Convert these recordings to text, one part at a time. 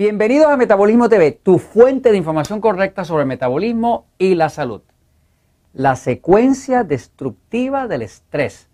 Bienvenidos a Metabolismo TV, tu fuente de información correcta sobre el metabolismo y la salud. La secuencia destructiva del estrés.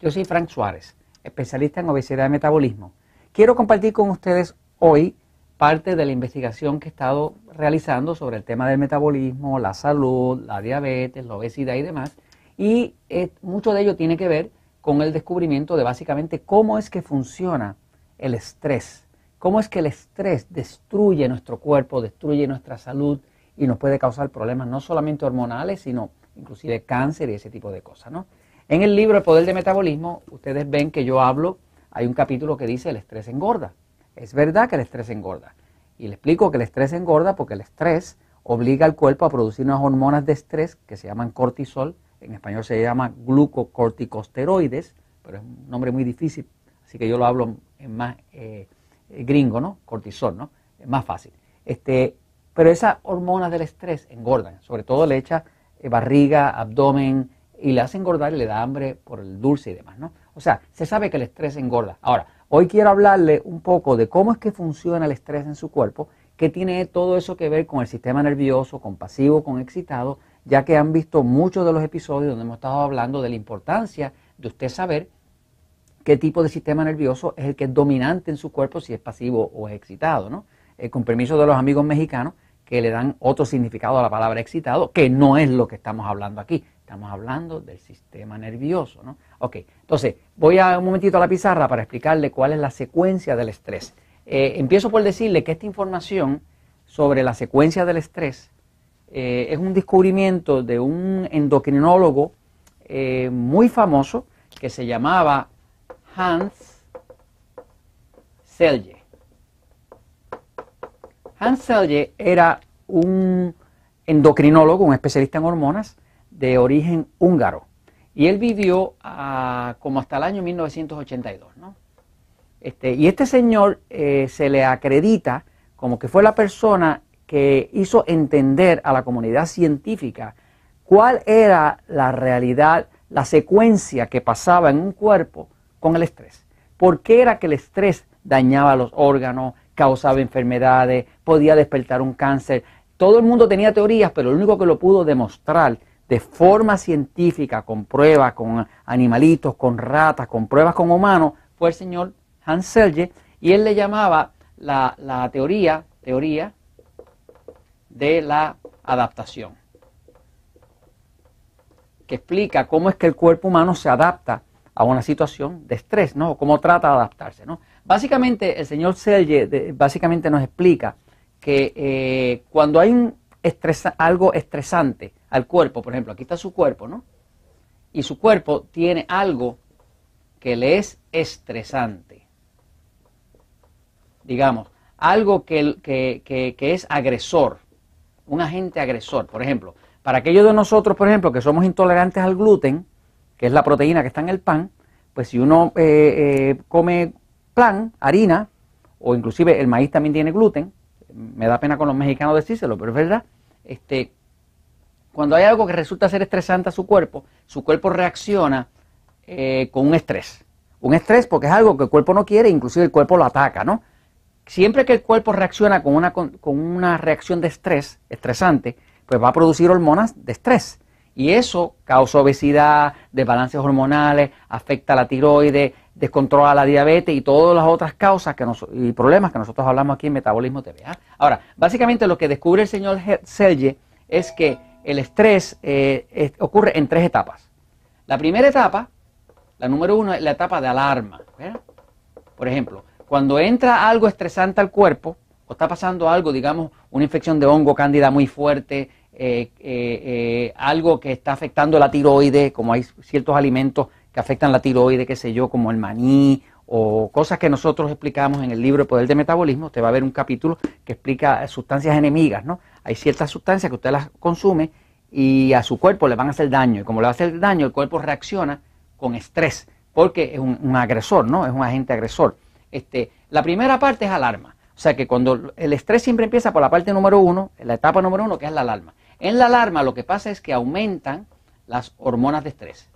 Yo soy Frank Suárez, especialista en obesidad y metabolismo. Quiero compartir con ustedes hoy parte de la investigación que he estado realizando sobre el tema del metabolismo, la salud, la diabetes, la obesidad y demás. Y eh, mucho de ello tiene que ver con el descubrimiento de básicamente cómo es que funciona el estrés cómo es que el estrés destruye nuestro cuerpo, destruye nuestra salud y nos puede causar problemas no solamente hormonales, sino inclusive cáncer y ese tipo de cosas, ¿no? En el libro El Poder del Metabolismo, ustedes ven que yo hablo, hay un capítulo que dice el estrés engorda. Es verdad que el estrés engorda. Y le explico que el estrés engorda porque el estrés obliga al cuerpo a producir unas hormonas de estrés que se llaman cortisol, en español se llama glucocorticosteroides, pero es un nombre muy difícil, así que yo lo hablo en más... Eh, gringo, ¿no? Cortisol, ¿no? Es Más fácil. Este, pero esas hormonas del estrés engordan, sobre todo le echa eh, barriga, abdomen y le hace engordar y le da hambre por el dulce y demás, ¿no? O sea, se sabe que el estrés engorda. Ahora, hoy quiero hablarle un poco de cómo es que funciona el estrés en su cuerpo, que tiene todo eso que ver con el sistema nervioso, con pasivo, con excitado, ya que han visto muchos de los episodios donde hemos estado hablando de la importancia de usted saber qué tipo de sistema nervioso es el que es dominante en su cuerpo si es pasivo o es excitado, ¿no? Eh, con permiso de los amigos mexicanos que le dan otro significado a la palabra excitado, que no es lo que estamos hablando aquí. Estamos hablando del sistema nervioso, ¿no? Ok, entonces voy a un momentito a la pizarra para explicarle cuál es la secuencia del estrés. Eh, empiezo por decirle que esta información sobre la secuencia del estrés eh, es un descubrimiento de un endocrinólogo muy famoso que se llamaba Hans Selye. Hans Selye era un endocrinólogo, un especialista en hormonas de origen húngaro. Y él vivió ah, como hasta el año 1982. Este, y este señor eh, se le acredita como que fue la persona que hizo entender a la comunidad científica cuál era la realidad, la secuencia que pasaba en un cuerpo con el estrés. ¿Por qué era que el estrés dañaba los órganos, causaba enfermedades, podía despertar un cáncer? Todo el mundo tenía teorías, pero lo único que lo pudo demostrar de forma científica, con pruebas, con animalitos, con ratas, con pruebas con humanos, fue el señor Hans Selye, y él le llamaba la, la teoría, teoría de la adaptación, que explica cómo es que el cuerpo humano se adapta a una situación de estrés, ¿no? Cómo trata de adaptarse, ¿no? Básicamente, el señor Selye básicamente nos explica que eh, cuando hay un algo estresante al cuerpo, por ejemplo, aquí está su cuerpo, ¿no? Y su cuerpo tiene algo que le es estresante. Digamos, algo que, que es agresor, un agente agresor. Por ejemplo, para aquellos de nosotros, por ejemplo, que somos intolerantes al gluten, que es la proteína que está en el pan, pues si uno eh, eh, come pan, harina, o inclusive el maíz también tiene gluten, me da pena con los mexicanos decírselo, pero es verdad, este, cuando hay algo que resulta ser estresante a su cuerpo, su cuerpo reacciona eh, con un estrés. Un estrés porque es algo que el cuerpo no quiere, inclusive el cuerpo lo ataca, ¿no? Siempre que el cuerpo reacciona con una, con una reacción de estrés, estresante, pues va a producir hormonas de estrés. Y eso causa obesidad, desbalances hormonales, afecta la tiroides, descontrola la diabetes y todas las otras causas que nos, y problemas que nosotros hablamos aquí en Metabolismo TVA. ¿ah? Ahora, básicamente lo que descubre el señor Selye es que el estrés eh, ocurre en tres etapas. La primera etapa, la número uno, es la etapa de alarma. Por ejemplo, cuando entra algo estresante al cuerpo, o está pasando algo, digamos, una infección de hongo cándida muy fuerte, eh, eh, eh, algo que está afectando la tiroides, como hay ciertos alimentos que afectan la tiroides, qué sé yo, como el maní o cosas que nosotros explicamos en el libro El Poder de Metabolismo, usted va a ver un capítulo que explica sustancias enemigas, ¿no? Hay ciertas sustancias que usted las consume y a su cuerpo le van a hacer daño. Y como le va a hacer daño, el cuerpo reacciona con estrés, porque es un, agresor, ¿no? Es un agente agresor. Este, la primera parte es alarma. O sea que cuando el estrés siempre empieza por la parte número uno, la etapa número uno, que es la alarma. En la alarma lo que pasa es que aumentan las hormonas de estrés.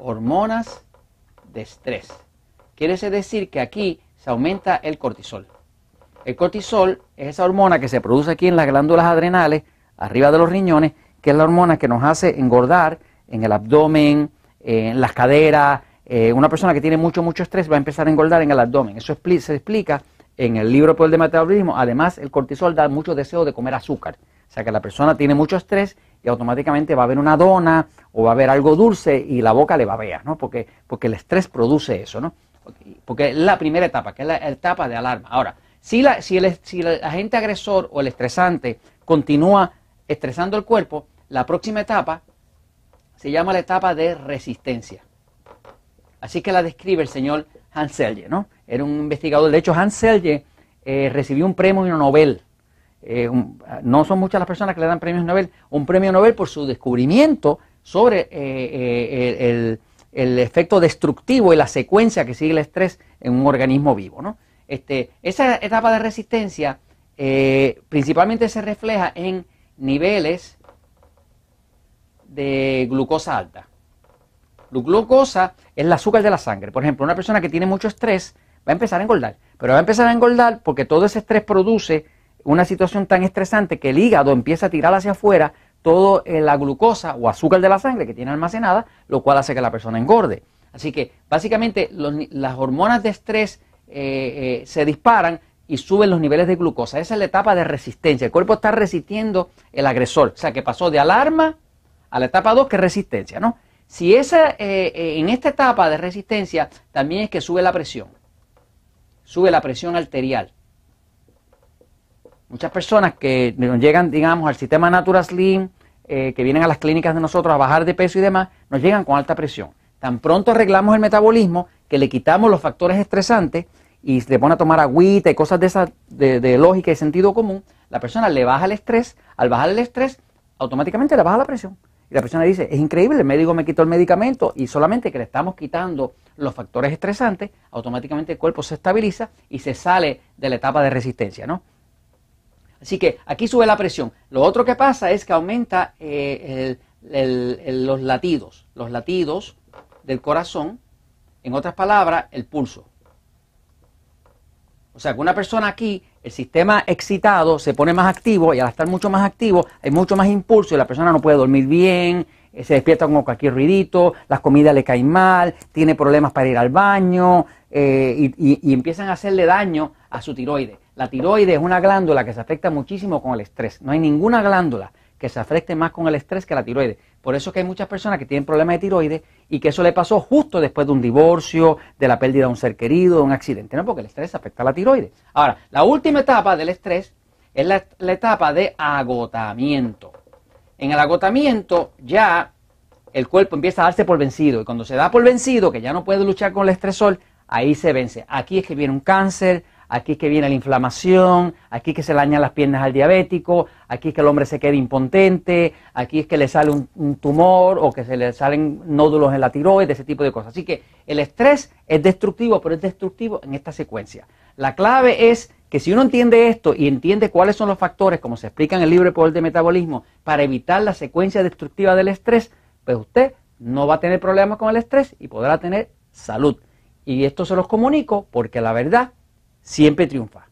Hormonas de estrés. Quiere decir que aquí se aumenta el cortisol. El cortisol es esa hormona que se produce aquí en las glándulas adrenales, arriba de los riñones, que es la hormona que nos hace engordar en el abdomen, en las caderas. Eh, una persona que tiene mucho, mucho estrés va a empezar a engordar en el abdomen. Eso se explica en el libro Poder de Metabolismo. Además, el cortisol da mucho deseo de comer azúcar. O sea que la persona tiene mucho estrés y automáticamente va a haber una dona o va a haber algo dulce y la boca le babea, ¿no? Porque, porque el estrés produce eso, ¿no? Porque es la primera etapa, que es la etapa de alarma. Ahora, si, la, si, el, si el agente agresor o el estresante continúa estresando el cuerpo, la próxima etapa se llama la etapa de resistencia. Así que la describe el señor Hans Selye, ¿no? Era un investigador. De hecho, Hans Selye eh, recibió un premio y Nobel eh, no son muchas las personas que le dan premios Nobel, un premio Nobel por su descubrimiento sobre eh, eh, el, efecto destructivo y la secuencia que sigue el estrés en un organismo vivo. ¿no? Este, esa etapa de resistencia principalmente se refleja en niveles de glucosa alta. glucosa es el azúcar de la sangre. Por ejemplo, una persona que tiene mucho estrés va a empezar a engordar, pero va a empezar a engordar porque todo ese estrés produce una situación tan estresante que el hígado empieza a tirar hacia afuera toda eh, la glucosa o azúcar de la sangre que tiene almacenada, lo cual hace que la persona engorde. Así que básicamente las hormonas de estrés eh, eh, se disparan y suben los niveles de glucosa. Esa es la etapa de resistencia. El cuerpo está resistiendo el agresor. O sea, que pasó de alarma a la etapa 2, que es resistencia, ¿no? Si esa, en esta etapa de resistencia también es que sube la presión, sube la presión arterial muchas personas que nos llegan, digamos, al sistema Natural Slim, eh, que vienen a las clínicas de nosotros a bajar de peso y demás, nos llegan con alta presión. Tan pronto arreglamos el metabolismo, que le quitamos los factores estresantes y se le pone a tomar agüita y cosas de esa de, de lógica y sentido común, la persona le baja el estrés, al bajar el estrés, automáticamente le baja la presión. Y la persona dice, es increíble, el médico me quitó el medicamento y solamente que le estamos quitando los factores estresantes, automáticamente el cuerpo se estabiliza y se sale de la etapa de resistencia, ¿no? Así que aquí sube la presión. Lo otro que pasa es que aumenta eh, los latidos, los latidos del corazón, en otras palabras, el pulso. O sea, que una persona aquí, el sistema excitado se pone más activo y al estar mucho más activo hay mucho más impulso y la persona no puede dormir bien, eh, se despierta con cualquier ruidito, las comidas le caen mal, tiene problemas para ir al baño eh, y empiezan a hacerle daño a su tiroides. La tiroides es una glándula que se afecta muchísimo con el estrés. No hay ninguna glándula que se afecte más con el estrés que la tiroides. Por eso es que hay muchas personas que tienen problemas de tiroides y que eso le pasó justo después de un divorcio, de la pérdida de un ser querido, de un accidente. No, porque el estrés afecta a la tiroides. Ahora, la última etapa del estrés es la, la etapa de agotamiento. En el agotamiento ya el cuerpo empieza a darse por vencido y cuando se da por vencido, que ya no puede luchar con el estresor, ahí se vence. Aquí es que viene un cáncer, aquí es que viene la inflamación, aquí es que se le dañan las piernas al diabético, aquí es que el hombre se queda impotente, aquí es que le sale un, tumor o que se le salen nódulos en la tiroides, ese tipo de cosas. Así que el estrés es destructivo, pero es destructivo en esta secuencia. La clave es que si uno entiende esto y entiende cuáles son los factores, como se explica en el libro de Poder de Metabolismo, para evitar la secuencia destructiva del estrés, pues usted no va a tener problemas con el estrés y podrá tener salud. Y esto se los comunico porque la verdad siempre triunfa.